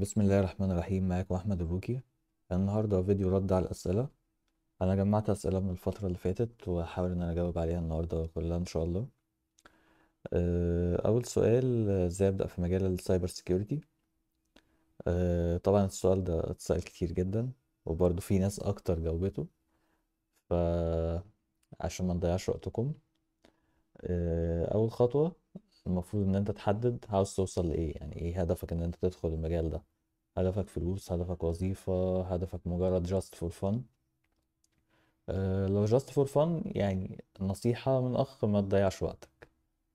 بسم الله الرحمن الرحيم معاكم احمد الروكي النهارده فيديو رد على الاسئله انا جمعت اسئله من الفتره اللي فاتت وهحاول ان انا اجاوب عليها النهارده كلها ان شاء الله آه، اول سؤال ازاي ابدا في مجال السايبر سيكيورتي آه، طبعا السؤال ده اتسال كتير جدا وبرضه في ناس اكتر جاوبته ف عشان ما نضيعش وقتكم آه، اول خطوه المفروض ان انت تحدد عاوز توصل لايه يعني ايه هدفك ان انت تدخل المجال ده هدفك فلوس هدفك وظيفة هدفك مجرد جاست فور فن لو جاست فور فن يعني نصيحة من أخ ما تضيعش وقتك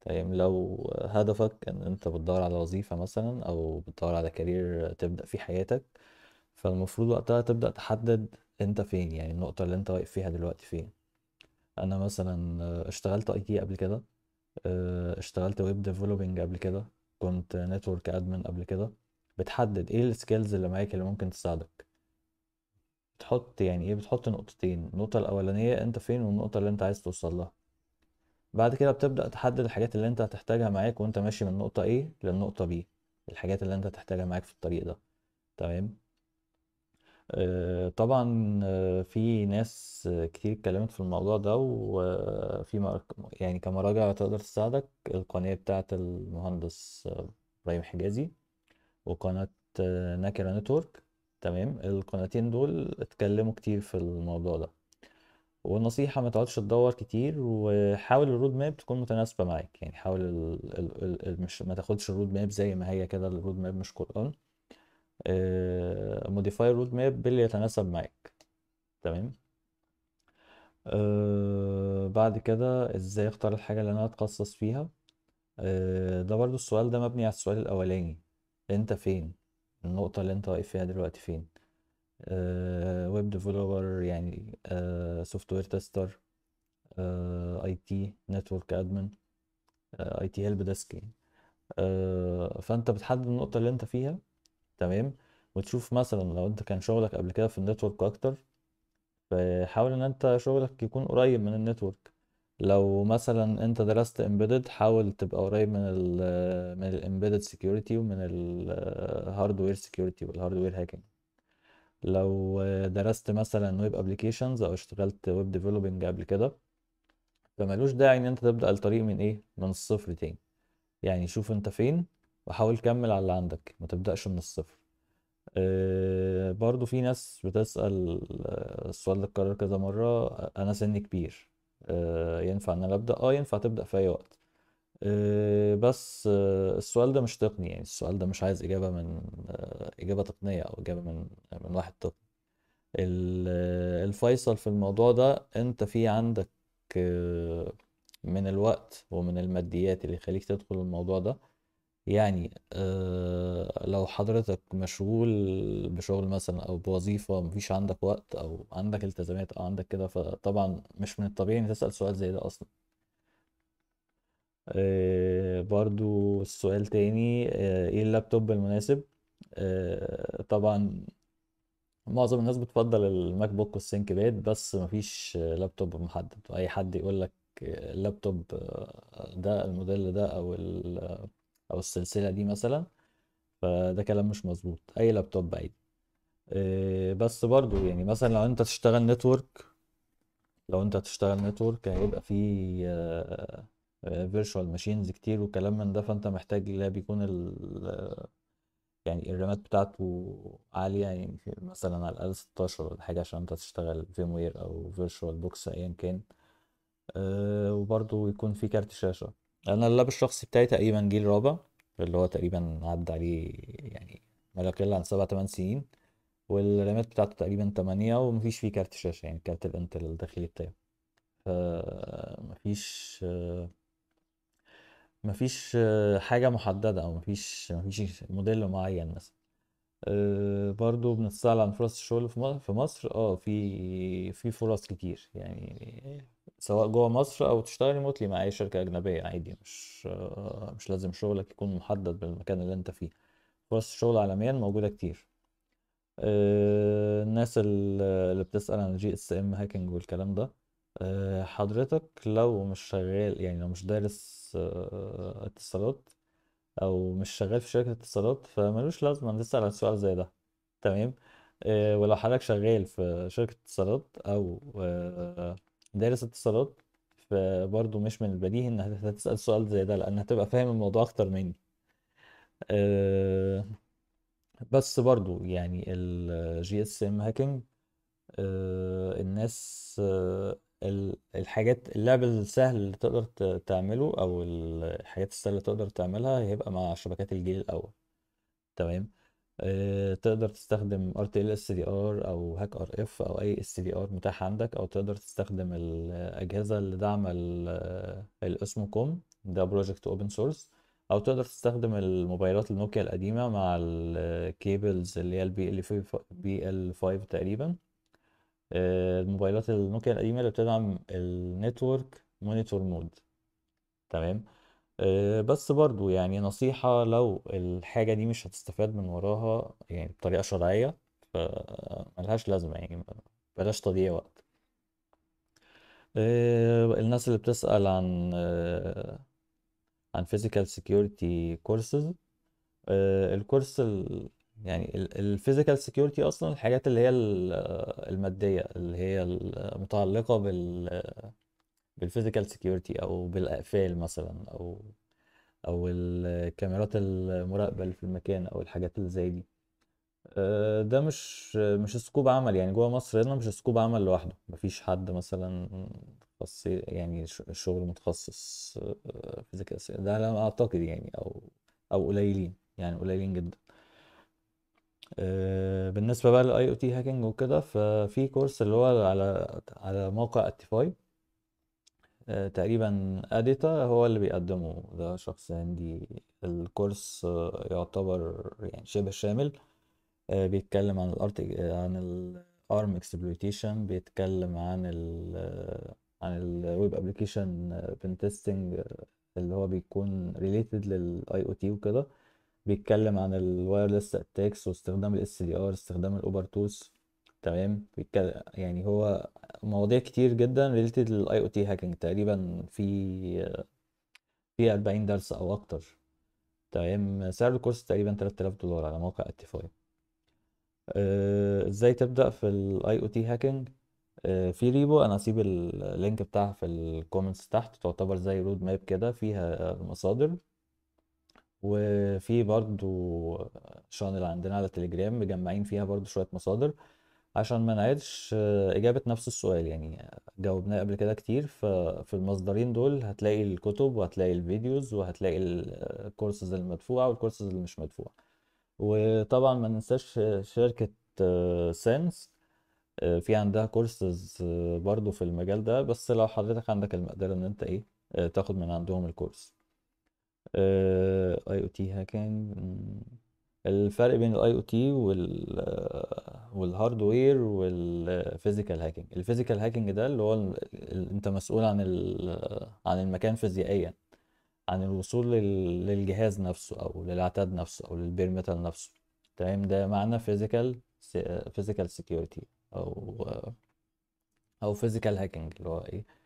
تمام طيب، لو هدفك ان انت بتدور على وظيفة مثلا او بتدور على كارير تبدأ فيه حياتك فالمفروض وقتها تبدأ تحدد انت فين يعني النقطة اللي انت واقف فيها دلوقتي فين انا مثلا آه، اشتغلت اي تي قبل كده آه، اشتغلت ويب ديفلوبينج قبل كده كنت نتورك ادمن قبل كده بتحدد ايه السكيلز اللي معاك اللي ممكن تساعدك بتحط يعني ايه بتحط نقطتين النقطة الأولانية انت فين والنقطة اللي انت عايز توصل لها بعد كده بتبدأ تحدد الحاجات اللي انت هتحتاجها معاك وانت ماشي من نقطة A للنقطة B الحاجات اللي انت هتحتاجها معاك في الطريق ده تمام آه، طبعا آه، في ناس كتير اتكلمت في الموضوع ده وفي يعني كمراجع تقدر تساعدك القناة بتاعة المهندس إبراهيم حجازي وقناة ناكرا نتورك تمام القناتين دول اتكلموا كتير في الموضوع ده والنصيحة ما تقعدش تدور كتير وحاول الرود ماب تكون متناسبة معاك يعني حاول ال... ال... ال... مش ما تاخدش الرود ماب زي ما هي كده الرود ماب مش قرآن موديفاي رود ماب باللي يتناسب معاك تمام آه، بعد كده ازاي اختار الحاجة اللي انا هتخصص فيها آه، ده برضو السؤال ده مبني على السؤال الاولاني انت فين النقطة اللي انت واقف فيها دلوقتي فين ويب آه، ديفلوبر يعني سوفت وير تيستر اي تي نتورك ادمن اي تي هيلب ديسك فانت بتحدد النقطة اللي انت فيها تمام وتشوف مثلا لو انت كان شغلك قبل كده في النتورك اكتر فحاول ان انت شغلك يكون قريب من النتورك لو مثلا انت درست امبيدد حاول تبقى قريب من ال من الامبيدد سكيورتي ومن الهاردوير سكيورتي والهاردوير هاكينج لو درست مثلا ويب ابلكيشنز او اشتغلت ويب ديفلوبنج قبل كده فمالوش داعي ان انت تبدا الطريق من ايه من الصفر تاني يعني شوف انت فين وحاول كمل على اللي عندك ما تبدأش من الصفر آه، برضو في ناس بتسأل آه، السؤال ده اتكرر كذا مرة آه، أنا سني كبير ينفع إن أنا أبدأ؟ أه ينفع تبدأ في أي وقت بس السؤال ده مش تقني يعني السؤال ده مش عايز إجابة من إجابة تقنية أو إجابة من من واحد تقني الفيصل في الموضوع ده أنت في عندك من الوقت ومن الماديات اللي يخليك تدخل الموضوع ده يعني آه، لو حضرتك مشغول بشغل مثلا او بوظيفه مفيش عندك وقت او عندك التزامات او عندك كده فطبعا مش من الطبيعي ان تسال سؤال زي ده اصلا آه، برضو السؤال تاني آه، ايه اللابتوب المناسب طبعا معظم الناس بتفضل الماك بوك والسينك باد بس مفيش لابتوب محدد اي حد يقول لك اللابتوب ده الموديل ده او او السلسله دي مثلا فده كلام مش مظبوط اي لابتوب بعيد آه، بس برضو يعني مثلا لو انت تشتغل نتورك لو انت تشتغل نتورك هيبقى في فيرتشوال ماشينز كتير وكلام من ده فانت محتاج لا بيكون ال يعني الرامات بتاعته عالية يعني مثلا على الأقل 16 ولا حاجة عشان انت تشتغل فيم وير أو فيرتشوال بوكس أيا كان أه وبرضه يكون في كارت شاشة انا اللاب الشخصي بتاعي تقريبا جيل رابع اللي هو تقريبا عدى عليه يعني ما لا يقل عن سبع تمن سنين والرامات بتاعته تقريبا تمانية ومفيش فيه كارت شاشة يعني كارت الانتل الداخلي بتاعه فمفيش مفيش حاجة محددة أو مفيش مفيش موديل معين مثلا آه، برضو بنتسأل عن فرص الشغل في مصر في مصر اه في في فرص كتير يعني سواء جوه مصر او تشتغل ريموتلي مع اي شركة اجنبية عادي مش آه، مش لازم شغلك يكون محدد بالمكان اللي انت فيه فرص الشغل عالميا موجودة كتير آه، الناس اللي بتسأل عن جي اس ام هاكينج والكلام ده حضرتك لو مش شغال يعني لو مش دارس اتصالات او مش شغال في شركه اتصالات فملوش لازمه نسال عن سؤال زي ده تمام آه، ولو حضرتك شغال في شركه اتصالات او آه، دارس اتصالات فبرضه مش من البديهي ان هتسال سؤال زي ده لان هتبقى فاهم الموضوع اكتر مني آه، بس برضه يعني الجي اس ام هاكينج الناس الحاجات اللعب السهل اللي تقدر تعمله او الحاجات السهله اللي تقدر تعملها هيبقى مع شبكات الجيل الاول تمام آه، تقدر تستخدم RTL SDR او هاك ار اف او اي SDR متاح عندك او تقدر تستخدم الاجهزه اللي داعمه الاسم كوم ده بروجكت اوبن سورس او تقدر تستخدم الموبايلات النوكيا القديمه مع الكيبلز اللي هي البي ال 5 تقريبا آه، الموبايلات النوكيا القديمه اللي بتدعم النتورك مونيتور مود تمام آه، بس برضو يعني نصيحة لو الحاجة دي مش هتستفاد من وراها يعني بطريقة شرعية فملهاش لازمة يعني بلاش تضييع وقت آه، الناس اللي بتسأل عن عن physical security courses الكورس ال- يعني الفيزيكال سيكيورتي اصلا الحاجات اللي هي الماديه اللي هي المتعلقه بال بالفيزيكال سيكيورتي او بالاقفال مثلا او او الكاميرات المراقبه اللي في المكان او الحاجات اللي زي دي آه، ده مش مش سكوب عمل يعني جوه مصر هنا مش سكوب عمل لوحده مفيش حد مثلا خاص يعني شغل متخصص فيزيكال آه، ده انا اعتقد يعني او او قليلين يعني قليلين جدا آه، بالنسبه بقى للاي او تي هاكينج وكده ففي كورس اللي هو على على موقع اتيفاي آه، تقريبا اديتا هو اللي بيقدمه ده شخص هندي الكورس آه، يعتبر يعني شبه شامل بيتكلم عن الارت عن الارم اكسبلويتيشن بيتكلم عن ال عن الويب ابلكيشن بنتستنج اللي هو بيكون ريليتد للاي او تي وكده بيتكلم عن الوايرلس اتاكس واستخدام الاس دي ار استخدام الاوبر تولز تمام يعني هو مواضيع كتير جدا ريليتد للاي او تي هاكينج تقريبا في في 40 درس او اكتر تمام سعر الكورس تقريبا 3000 دولار على موقع اتفاي آه، ازاي تبدا في الاي او تي هاكينج في ريبو انا هسيب اللينك بتاعها في الكومنتس تحت تعتبر زي رود ماب كده فيها مصادر وفي برضو شانل عندنا على تليجرام مجمعين فيها برضو شوية مصادر عشان ما نعيدش آه، إجابة نفس السؤال يعني جاوبناه قبل كده كتير ففي المصدرين دول هتلاقي الكتب وهتلاقي الفيديوز وهتلاقي الكورسز آه، المدفوعة والكورسز اللي مش مدفوعة وطبعا ما ننساش شركة سينس آه، في عندها كورسز برضو في المجال ده بس لو حضرتك عندك المقدرة ان انت ايه تاخد من عندهم الكورس آه، اي او تي هاكينج الفرق بين الاي او تي وال والهاردوير والفيزيكال هاكينج الفيزيكال هاكينج ده اللي هو ال... انت مسؤول عن ال... عن المكان فيزيائيا عن الوصول لل... للجهاز نفسه او للعتاد نفسه او للبيرميتال نفسه تمام ده معنى فيزيكال فيزيكال سيكيورتي او آه، او فيزيكال هاكينج اللي هو ايه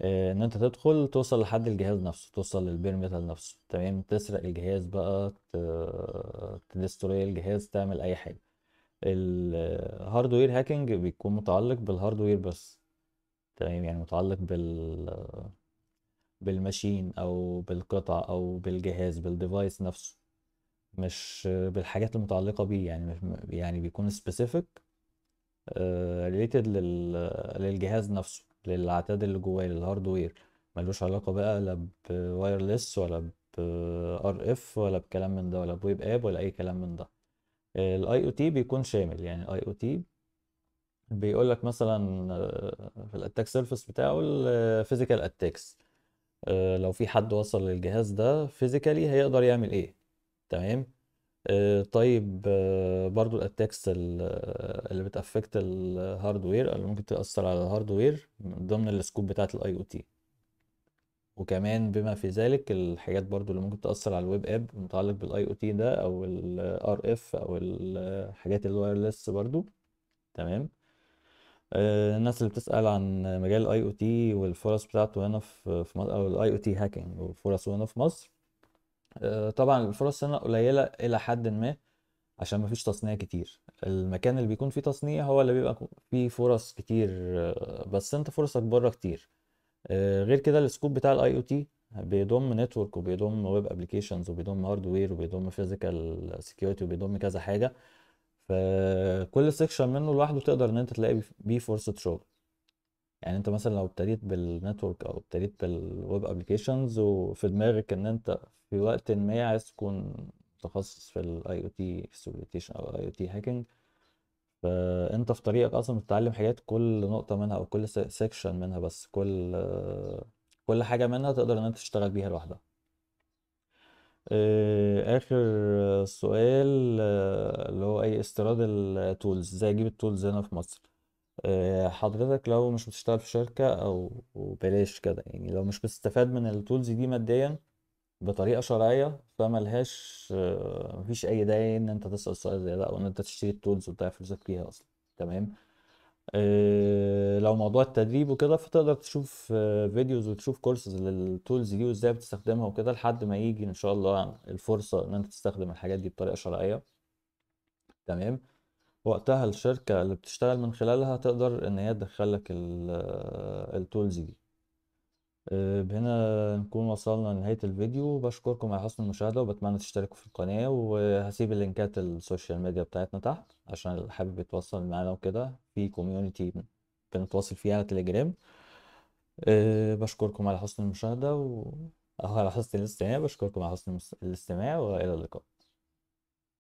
آه، ان انت تدخل توصل لحد الجهاز نفسه توصل للبير ميتال نفسه تمام تسرق الجهاز بقى تدستروي الجهاز تعمل اي حاجه الهاردوير هاكينج بيكون متعلق بالهاردوير بس تمام يعني متعلق بال بالماشين او بالقطع او بالجهاز بالديفايس نفسه مش بالحاجات المتعلقه بيه يعني مش يعني بيكون سبيسيفيك ريليتد آه، لل... للجهاز نفسه للعتاد اللي جواه للهاردوير ملوش علاقة بقى لا بوايرلس ولا بار اف ولا بكلام من ده ولا بويب اب ولا اي كلام من ده الاي او تي بيكون شامل يعني الاي او تي بيقول لك مثلا آه، في الاتاك سيرفيس بتاعه الفيزيكال اتاكس آه، لو في حد وصل للجهاز ده فيزيكالي هيقدر يعمل ايه تمام آه، طيب آه، برضو الاتاكس آه، اللي بتأفكت الهاردوير اللي ممكن تأثر على الهاردوير من ضمن السكوب بتاعة الاي او تي وكمان بما في ذلك الحاجات برضو اللي ممكن تأثر على الويب اب متعلق بالاي او تي ده او الار اف او الحاجات الوايرلس برضو تمام الناس اللي بتسأل عن مجال الاي او تي والفرص بتاعته هنا في مصر او الاي او تي هاكينج والفرص هنا في مصر آه، طبعا الفرص هنا قليله الى حد ما عشان مفيش تصنيع كتير المكان اللي بيكون فيه تصنيع هو اللي بيبقى فيه فرص كتير آه، بس انت فرصك بره كتير آه، غير كده السكوب بتاع الاي او تي بيضم نتورك وبيضم ويب ابلكيشنز وبيضم هاردوير وبيضم فيزيكال سكيورتي وبيضم كذا حاجه فكل سيكشن منه لوحده تقدر ان انت تلاقي بيه فرصه شغل يعني انت مثلا لو ابتديت بالنتورك او ابتديت بالويب ابلكيشنز وفي دماغك ان انت في وقت ما عايز تكون متخصص في الاي او تي سيكيورتيشن او الاي او تي هاكينج فانت في طريقك اصلا بتتعلم حاجات كل نقطه منها او كل سيكشن منها بس كل كل حاجه منها تقدر ان انت تشتغل بيها لوحدها آه، اخر سؤال آه، اللي هو اي استيراد التولز ازاي اجيب التولز هنا في مصر آه، حضرتك لو مش بتشتغل في شركة أو بلاش كده يعني لو مش بتستفاد من التولز دي ماديا بطريقة شرعية فملهاش آه، مفيش أي داعي إن أنت تسأل سؤال زي ده أو إن أنت تشتري التولز وتضيع فلوسك فيها أصلا تمام آه، لو موضوع التدريب وكده فتقدر تشوف فيديوز وتشوف كورسز للتولز دي وإزاي بتستخدمها وكده لحد ما يجي إن شاء الله الفرصة إن أنت تستخدم الحاجات دي بطريقة شرعية تمام وقتها الشركة اللي بتشتغل من خلالها تقدر إن هي تدخلك التولز آه، دي آه، بهنا نكون وصلنا لنهاية الفيديو بشكركم على حسن المشاهدة وبتمنى تشتركوا في القناة وهسيب اللينكات السوشيال ميديا بتاعتنا تحت عشان اللي حابب يتواصل معانا وكده في كوميونيتي بنتواصل فيها على تليجرام آه، بشكركم على حسن المشاهدة و على حسن الاستماع بشكركم على حسن الاستماع وإلى اللقاء